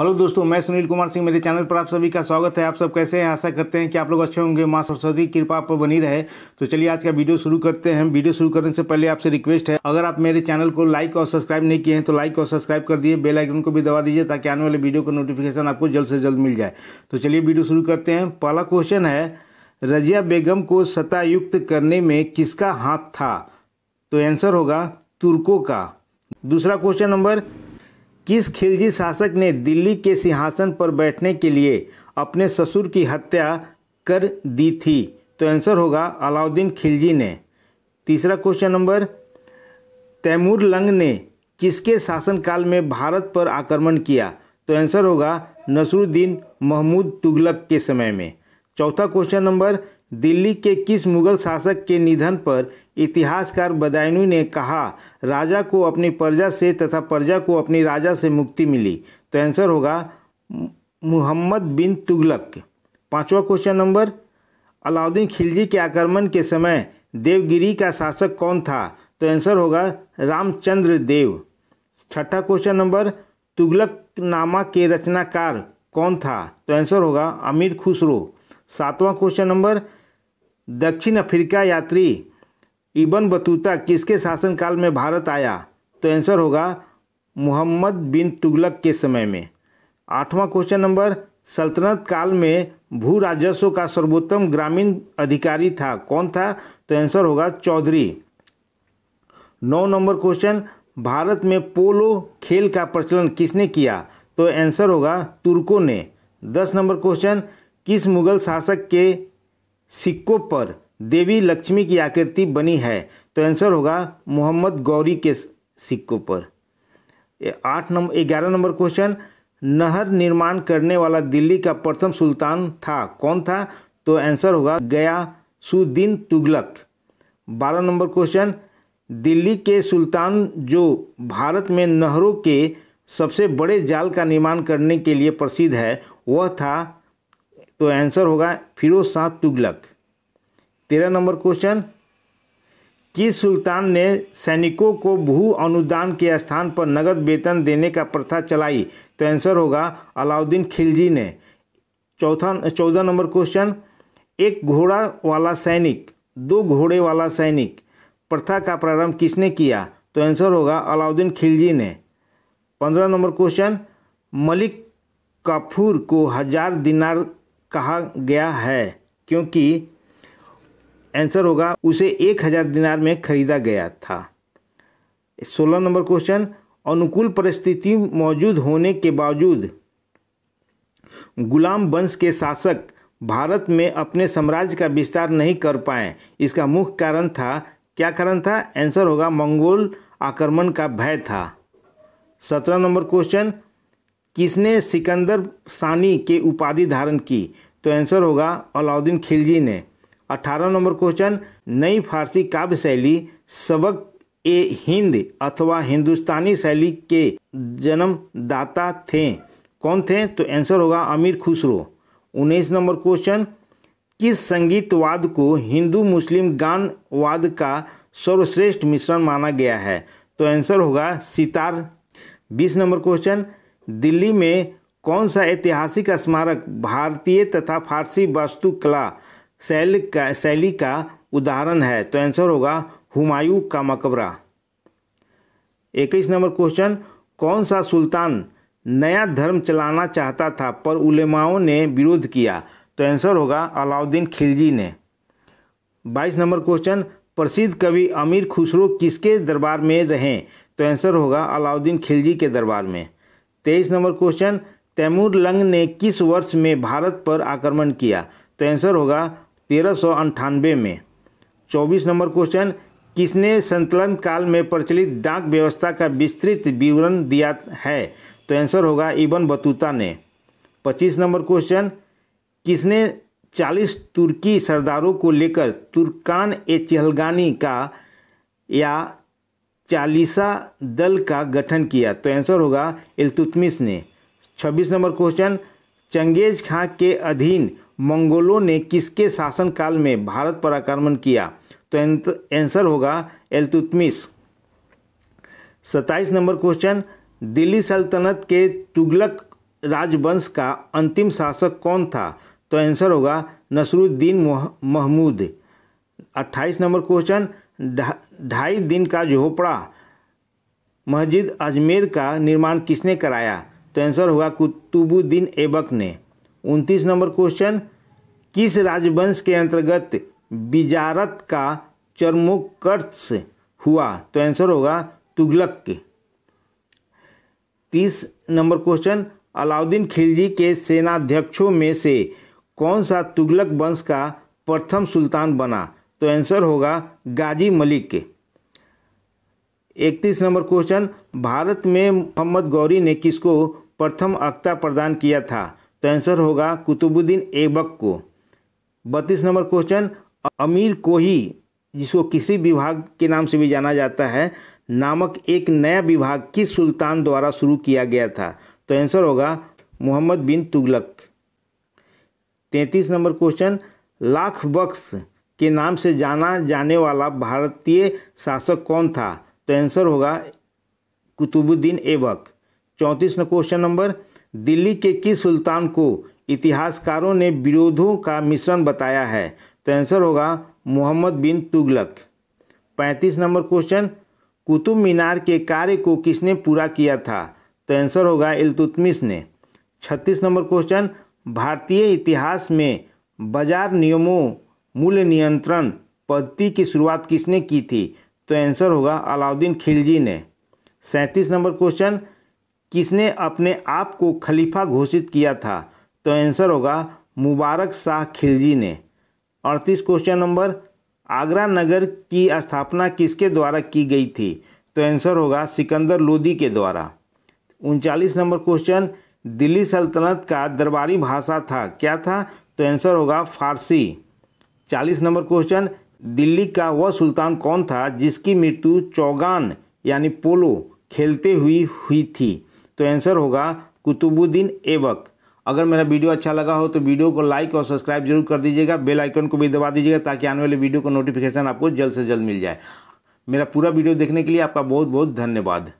hello दोस्तों मैं सुनील कुमार सिंह मेरे चैनल पर आप सभी का स्वागत है आप सब कैसे हैं आशा करते हैं कि आप लोग अच्छे होंगे माँ सरस्वती कृपा पर बनी रहे तो चलिए आज का वीडियो शुरू करते हैं वीडियो शुरू करने से पहले आपसे रिक्वेस्ट है अगर आप मेरे चैनल को लाइक और सब्सक्राइब नहीं किए हैं तो लाइक और सब्सक्राइब कर दिए बेल आइकन को भी दबा दीजिए ताकि आने वाले वीडियो का नोटिफिकेशन आपको जल्द से जल्द मिल जाए तो चलिए वीडियो शुरू करते हैं पहला क्वेश्चन है रजिया बेगम को सतायुक्त करने में किसका हाथ था तो आंसर होगा तुर्कों का दूसरा क्वेश्चन नंबर किस खिलजी शासक ने दिल्ली के सिंहासन पर बैठने के लिए अपने ससुर की हत्या कर दी थी तो आंसर होगा अलाउद्दीन खिलजी ने तीसरा क्वेश्चन नंबर तैमूर लंग ने किसके शासनकाल में भारत पर आक्रमण किया तो आंसर होगा नसरुद्दीन महमूद तुगलक के समय में चौथा क्वेश्चन नंबर दिल्ली के किस मुगल शासक के निधन पर इतिहासकार बदायनु ने कहा राजा को अपनी प्रजा से तथा प्रजा को अपनी राजा से मुक्ति मिली तो आंसर होगा मुहम्मद बिन तुगलक पांचवा क्वेश्चन नंबर अलाउद्दीन खिलजी के आक्रमण के समय देवगिरी का शासक कौन था तो आंसर होगा रामचंद्र देव छठा क्वेश्चन नंबर तुगलक नामा के रचनाकार कौन था तो आंसर होगा अमीर खुसरो सातवां क्वेश्चन नंबर दक्षिण अफ्रीका यात्री इबन बतूता किसके शासनकाल में भारत आया तो आंसर होगा मोहम्मद बिन तुगलक के समय में आठवां क्वेश्चन नंबर सल्तनत काल में भू राजस्व का सर्वोत्तम ग्रामीण अधिकारी था कौन था तो आंसर होगा चौधरी नौ नंबर क्वेश्चन भारत में पोलो खेल का प्रचलन किसने किया तो आंसर होगा तुर्कों ने दस नंबर क्वेश्चन किस मुगल शासक के सिक्कों पर देवी लक्ष्मी की आकृति बनी है तो आंसर होगा मोहम्मद गौरी के सिक्कों पर आठ नंबर ग्यारह नंबर क्वेश्चन नहर निर्माण करने वाला दिल्ली का प्रथम सुल्तान था कौन था तो आंसर होगा गया सुद्दीन तुगलक बारह नंबर क्वेश्चन दिल्ली के सुल्तान जो भारत में नहरों के सबसे बड़े जाल का निर्माण करने के लिए प्रसिद्ध है वह था तो आंसर होगा फिरोज शाह तुगलक तेरह नंबर क्वेश्चन किस सुल्तान ने सैनिकों को भू अनुदान के स्थान पर नगद वेतन देने का प्रथा चलाई तो आंसर होगा अलाउद्दीन खिलजी ने चौथा चौदह नंबर क्वेश्चन एक घोड़ा वाला सैनिक दो घोड़े वाला सैनिक प्रथा का प्रारंभ किसने किया तो आंसर होगा अलाउद्दीन खिलजी ने पंद्रह नंबर क्वेश्चन मलिक काफूर को हजार दिनार कहा गया है क्योंकि आंसर होगा उसे एक हजार दिनार में खरीदा गया था सोलह नंबर क्वेश्चन अनुकूल परिस्थिति मौजूद होने के बावजूद गुलाम वंश के शासक भारत में अपने साम्राज्य का विस्तार नहीं कर पाए इसका मुख्य कारण था क्या कारण था आंसर होगा मंगोल आक्रमण का भय था सत्रह नंबर क्वेश्चन किसने सिकंदर सानी के उपाधि धारण की तो आंसर होगा अलाउद्दीन खिलजी ने अठारह नंबर क्वेश्चन नई फारसी काव्य शैली सबक ए हिंद अथवा हिंदुस्तानी शैली के जन्मदाता थे कौन थे तो आंसर होगा अमीर खुसरो उन्नीस नंबर क्वेश्चन किस संगीतवाद को हिंदू मुस्लिम गान वाद का सर्वश्रेष्ठ मिश्रण माना गया है तो आंसर होगा सितार बीस नंबर क्वेश्चन दिल्ली में कौन सा ऐतिहासिक स्मारक भारतीय तथा फारसी वास्तुकला शैली का शैली का उदाहरण है तो आंसर होगा हुमायूं का मकबरा इक्कीस नंबर क्वेश्चन कौन सा सुल्तान नया धर्म चलाना चाहता था पर उलेमाओं ने विरोध किया तो आंसर होगा अलाउद्दीन खिलजी ने बाईस नंबर क्वेश्चन प्रसिद्ध कवि अमीर खुसरो किसके दरबार में रहें तो आंसर होगा अलाउद्दीन खिलजी के दरबार में तेईस नंबर क्वेश्चन तैमूर लंग ने किस वर्ष में भारत पर आक्रमण किया तो आंसर होगा तेरह में चौबीस नंबर क्वेश्चन किसने संतुलन काल में प्रचलित डाक व्यवस्था का विस्तृत विवरण दिया है तो आंसर होगा इबन बतूता ने पच्चीस नंबर क्वेश्चन किसने चालीस तुर्की सरदारों को लेकर तुर्कान ए चहलगानी का या चालीसा दल का गठन किया तो आंसर होगा इलतुतमिस ने छब्बीस नंबर क्वेश्चन चंगेज खां के अधीन मंगोलों ने किसके शासनकाल में भारत पर आक्रमण किया तो आंसर होगा एलतुतमिस सत्ताईस नंबर क्वेश्चन दिल्ली सल्तनत के तुगलक राजवंश का अंतिम शासक कौन था तो आंसर होगा नसरुद्दीन महमूद अट्ठाईस नंबर क्वेश्चन ढाई दिन का झोपड़ा मस्जिद अजमेर का निर्माण किसने कराया तो आंसर होगा कुतुबुद्दीन ऐबक ने उनतीस नंबर क्वेश्चन किस राजवंश के अंतर्गत बिजारत का चरमोकर्ष हुआ तो आंसर होगा तुगलक के तीस नंबर क्वेश्चन अलाउद्दीन खिलजी के सेनाध्यक्षों में से कौन सा तुगलक वंश का प्रथम सुल्तान बना तो आंसर होगा गाजी मलिक के इकतीस नंबर क्वेश्चन भारत में मोहम्मद गौरी ने किसको प्रथम अक्ता प्रदान किया था तो आंसर होगा कुतुबुद्दीन ऐबक को बत्तीस नंबर क्वेश्चन अमीर कोही जिसको किसी विभाग के नाम से भी जाना जाता है नामक एक नया विभाग किस सुल्तान द्वारा शुरू किया गया था तो आंसर होगा मोहम्मद बिन तुगलक तैंतीस नंबर क्वेश्चन लाख बख्श के नाम से जाना जाने वाला भारतीय शासक कौन था तो आंसर होगा कुतुबुद्दीन ऐबक चौंतीस क्वेश्चन नंबर दिल्ली के किस सुल्तान को इतिहासकारों ने विरोधों का मिश्रण बताया है तो आंसर होगा मोहम्मद बिन तुगलक पैंतीस नंबर क्वेश्चन कुतुब मीनार के कार्य को किसने पूरा किया था तो आंसर होगा इल्तुतमिस ने छत्तीस नंबर क्वेश्चन भारतीय इतिहास में बाजार नियमों मूल्य नियंत्रण पद्धति की शुरुआत किसने की थी तो आंसर होगा अलाउद्दीन खिलजी ने सैंतीस नंबर क्वेश्चन किसने अपने आप को खलीफा घोषित किया था तो आंसर होगा मुबारक शाह खिलजी ने अड़तीस क्वेश्चन नंबर आगरा नगर की स्थापना किसके द्वारा की गई थी तो आंसर होगा सिकंदर लोदी के द्वारा उनचालीस नंबर क्वेश्चन दिल्ली सल्तनत का दरबारी भाषा था क्या था तो आंसर होगा फारसी चालीस नंबर क्वेश्चन दिल्ली का वह सुल्तान कौन था जिसकी मृत्यु चौगान यानी पोलो खेलते हुई हुई थी तो आंसर होगा कुतुबुद्दीन एवक अगर मेरा वीडियो अच्छा लगा हो तो वीडियो को लाइक और सब्सक्राइब जरूर कर दीजिएगा बेल आइकन को भी दबा दीजिएगा ताकि आने वाले वीडियो का नोटिफिकेशन आपको जल्द से जल्द मिल जाए मेरा पूरा वीडियो देखने के लिए आपका बहुत बहुत धन्यवाद